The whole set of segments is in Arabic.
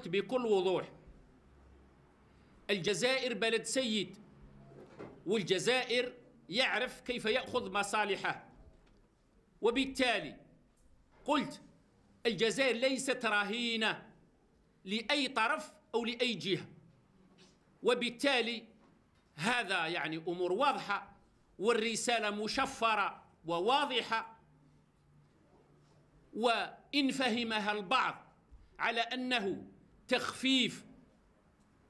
قلت بكل وضوح الجزائر بلد سيد والجزائر يعرف كيف يأخذ مصالحه وبالتالي قلت الجزائر ليست رهينة لأي طرف أو لأي جهة وبالتالي هذا يعني أمور واضحة والرسالة مشفرة وواضحة وإن فهمها البعض على أنه تخفيف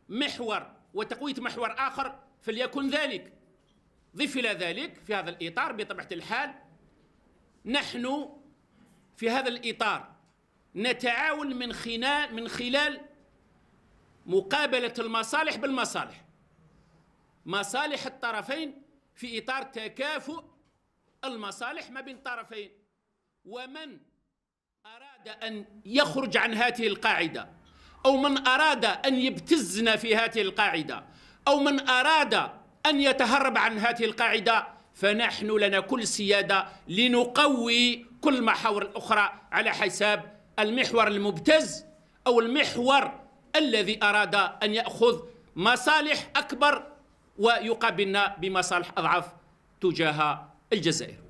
محور وتقويه محور اخر فليكن ذلك ضف الى ذلك في هذا الاطار بطبيعه الحال نحن في هذا الاطار نتعاون من خلال من خلال مقابله المصالح بالمصالح مصالح الطرفين في اطار تكافؤ المصالح ما بين الطرفين ومن اراد ان يخرج عن هذه القاعده أو من أراد أن يبتزنا في هذه القاعدة أو من أراد أن يتهرب عن هذه القاعدة فنحن لنا كل سيادة لنقوي كل المحاور الأخرى على حساب المحور المبتز أو المحور الذي أراد أن يأخذ مصالح أكبر ويقابلنا بمصالح أضعف تجاه الجزائر